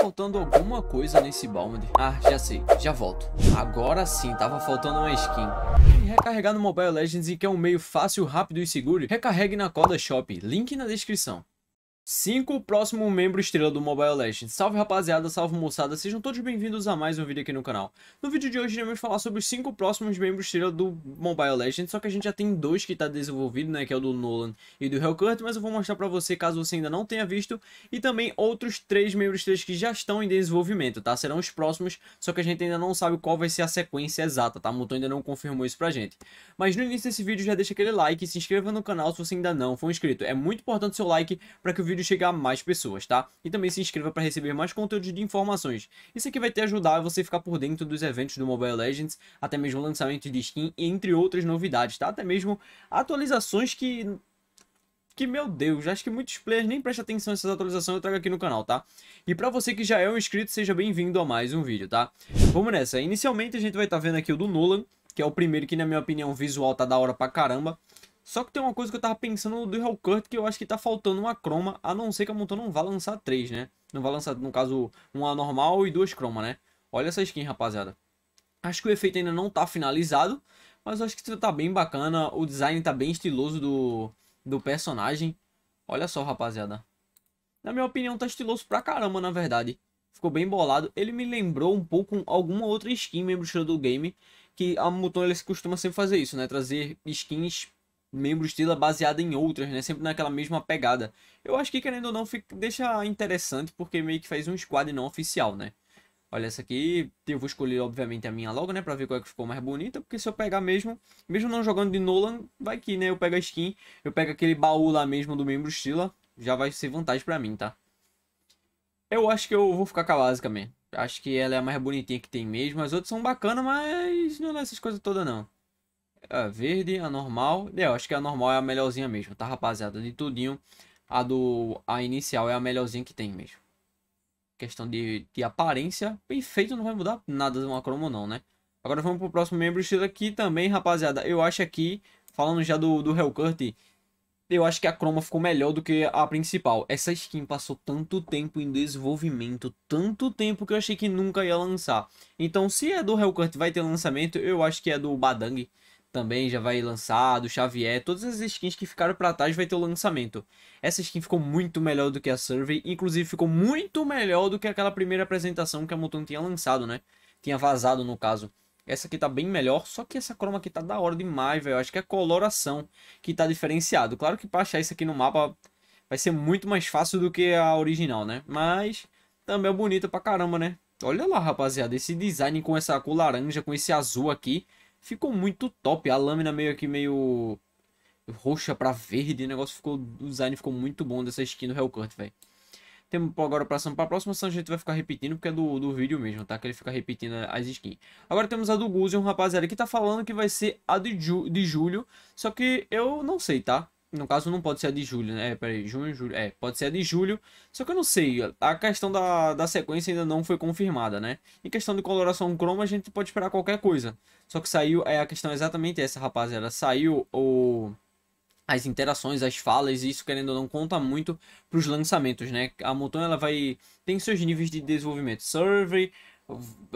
faltando alguma coisa nesse Balmander. Ah, já sei, já volto. Agora sim, tava faltando uma skin. E recarregar no Mobile Legends e quer é um meio fácil, rápido e seguro, recarregue na Coda Shop, link na descrição. 5. Próximo membro estrela do Mobile Legends. Salve rapaziada, salve moçada, sejam todos bem-vindos a mais um vídeo aqui no canal. No vídeo de hoje iremos falar sobre os 5 próximos membros estrela do Mobile Legends, só que a gente já tem dois que está desenvolvido, né, que é o do Nolan e do Hellcurt, mas eu vou mostrar para você caso você ainda não tenha visto, e também outros três membros estrelas que já estão em desenvolvimento, tá? Serão os próximos, só que a gente ainda não sabe qual vai ser a sequência exata, tá? Muton ainda não confirmou isso pra gente. Mas no início desse vídeo já deixa aquele like, se inscreva no canal se você ainda não for inscrito. É muito importante o seu like para que o vídeo vídeo chegar a mais pessoas, tá? E também se inscreva para receber mais conteúdo de informações. Isso aqui vai te ajudar a você ficar por dentro dos eventos do Mobile Legends, até mesmo lançamento de skin, entre outras novidades, tá? Até mesmo atualizações que que, meu Deus, acho que muitos players nem prestam atenção nessas atualizações, eu trago aqui no canal, tá? E pra você que já é um inscrito, seja bem-vindo a mais um vídeo, tá? Vamos nessa. Inicialmente a gente vai estar tá vendo aqui o do Nolan, que é o primeiro que, na minha opinião, visual tá da hora pra caramba. Só que tem uma coisa que eu tava pensando no Dural que eu acho que tá faltando uma croma, a não ser que a muton não vá lançar três, né? Não vai lançar, no caso, uma normal e duas cromas né? Olha essa skin, rapaziada. Acho que o efeito ainda não tá finalizado, mas eu acho que tá bem bacana. O design tá bem estiloso do, do personagem. Olha só, rapaziada. Na minha opinião, tá estiloso pra caramba, na verdade. Ficou bem bolado. Ele me lembrou um pouco alguma outra skin membro do game. Que a Muton ele costuma sempre fazer isso, né? Trazer skins membros dela é baseada em outras, né? Sempre naquela mesma pegada. Eu acho que, querendo ou não, fica, deixa interessante, porque meio que faz um squad não oficial, né? Olha essa aqui, eu vou escolher, obviamente, a minha logo, né? Pra ver qual é que ficou mais bonita, porque se eu pegar mesmo, mesmo não jogando de Nolan, vai que, né? Eu pego a skin, eu pego aquele baú lá mesmo do membro Stila, já vai ser vantagem pra mim, tá? Eu acho que eu vou ficar com a básica mesmo. Acho que ela é a mais bonitinha que tem mesmo. As outras são bacanas, mas não é essas coisas todas, não. A é, verde, a normal. É, eu acho que a normal é a melhorzinha mesmo, tá, rapaziada? De tudinho, a do a inicial é a melhorzinha que tem mesmo. Questão de, de aparência, bem feito, não vai mudar nada de uma cromo não, né? Agora vamos pro próximo membro estilo aqui também, rapaziada. Eu acho aqui, falando já do, do Hellcurt, eu acho que a croma ficou melhor do que a principal. Essa skin passou tanto tempo em desenvolvimento, tanto tempo que eu achei que nunca ia lançar. Então, se é do Hellcurt vai ter lançamento, eu acho que é do Badang também já vai lançado, Xavier, todas as skins que ficaram para trás vai ter o lançamento. Essa skin ficou muito melhor do que a Survey, inclusive ficou muito melhor do que aquela primeira apresentação que a Moton tinha lançado, né? Tinha vazado no caso. Essa aqui tá bem melhor, só que essa croma aqui tá da hora demais, velho. Acho que é a coloração que tá diferenciado. Claro que pra achar isso aqui no mapa vai ser muito mais fácil do que a original, né? Mas também é bonita pra caramba, né? Olha lá, rapaziada, esse design com essa cor laranja, com esse azul aqui Ficou muito top. A lâmina meio aqui, meio roxa pra verde. O negócio ficou. O design ficou muito bom dessa skin do Hellcurt, velho. Temos agora pra Pra próxima a gente vai ficar repetindo, porque é do, do vídeo mesmo, tá? Que ele fica repetindo as skins. Agora temos a do Guzion, rapaziada, que tá falando que vai ser a de, ju, de julho. Só que eu não sei, tá? No caso, não pode ser a de julho, né? peraí, junho, julho. É, pode ser a de julho. Só que eu não sei. A questão da, da sequência ainda não foi confirmada, né? Em questão de coloração croma, a gente pode esperar qualquer coisa. Só que saiu. É, a questão é exatamente essa, rapaziada. Saiu o. As interações, as falas, isso querendo ou não conta muito para os lançamentos, né? A Mutant ela vai. Tem seus níveis de desenvolvimento. Survey,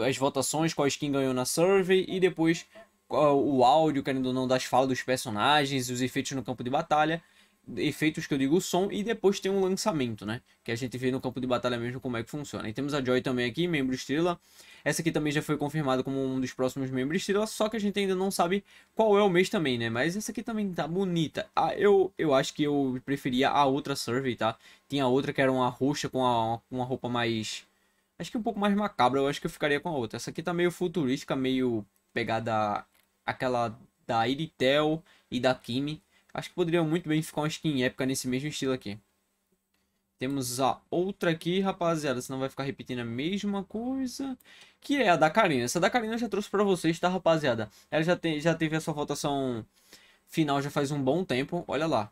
as votações, qual skin ganhou na survey e depois o áudio, querendo ou não, das falas dos personagens, os efeitos no campo de batalha, efeitos que eu digo som, e depois tem um lançamento, né? Que a gente vê no campo de batalha mesmo como é que funciona. E temos a Joy também aqui, membro estrela. Essa aqui também já foi confirmada como um dos próximos membros estrela, só que a gente ainda não sabe qual é o mês também, né? Mas essa aqui também tá bonita. Ah, eu, eu acho que eu preferia a outra Survey, tá? Tinha outra que era uma roxa com a, uma roupa mais... Acho que um pouco mais macabra, eu acho que eu ficaria com a outra. Essa aqui tá meio futurística, meio pegada aquela da Iritel e da Kimi. Acho que poderia muito bem ficar uma skin épica nesse mesmo estilo aqui. Temos a outra aqui, rapaziada, senão vai ficar repetindo a mesma coisa, que é a da Karina. Essa da Karina eu já trouxe pra vocês, tá, rapaziada? Ela já, tem, já teve a sua votação final já faz um bom tempo, olha lá.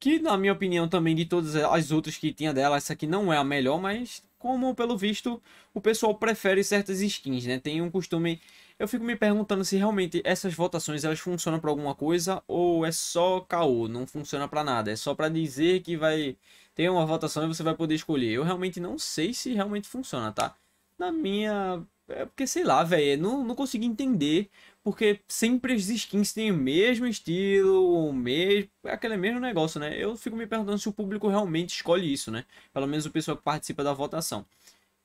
Que, na minha opinião, também de todas as outras que tinha dela, essa aqui não é a melhor, mas como, pelo visto, o pessoal prefere certas skins, né? Tem um costume eu fico me perguntando se realmente essas votações elas funcionam para alguma coisa ou é só caô, não funciona para nada, é só para dizer que vai ter uma votação e você vai poder escolher. Eu realmente não sei se realmente funciona, tá? Na minha é porque sei lá, velho, não, não consegui entender porque sempre as skins têm o mesmo estilo, o mesmo, é aquele mesmo negócio, né? Eu fico me perguntando se o público realmente escolhe isso, né? Pelo menos o pessoal que participa da votação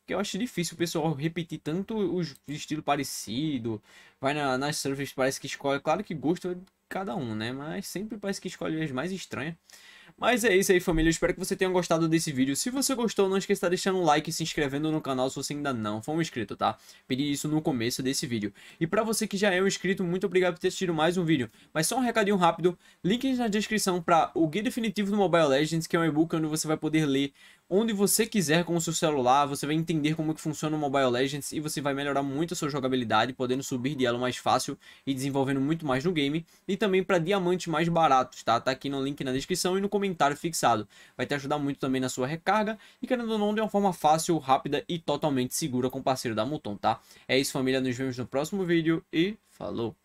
que eu acho difícil o pessoal repetir tanto os estilo parecido. Vai na, nas surfers, parece que escolhe. Claro que gosto de cada um, né? Mas sempre parece que escolhe as mais estranhas. Mas é isso aí, família. espero que você tenha gostado desse vídeo. Se você gostou, não esqueça de deixar um like e se inscrevendo no canal se você ainda não for um inscrito, tá? Pedi isso no começo desse vídeo. E pra você que já é um inscrito, muito obrigado por ter assistido mais um vídeo. Mas só um recadinho rápido. Links na descrição pra o Guia Definitivo do Mobile Legends, que é um e-book onde você vai poder ler onde você quiser com o seu celular, você vai entender como que funciona o Mobile Legends e você vai melhorar muito a sua jogabilidade, podendo subir de elo mais fácil e desenvolvendo muito mais no game, e também para diamantes mais baratos, tá? Tá aqui no link na descrição e no comentário comentário fixado. Vai te ajudar muito também na sua recarga e querendo ou não, de uma forma fácil, rápida e totalmente segura com o parceiro da Multon, tá? É isso, família. Nos vemos no próximo vídeo e falou!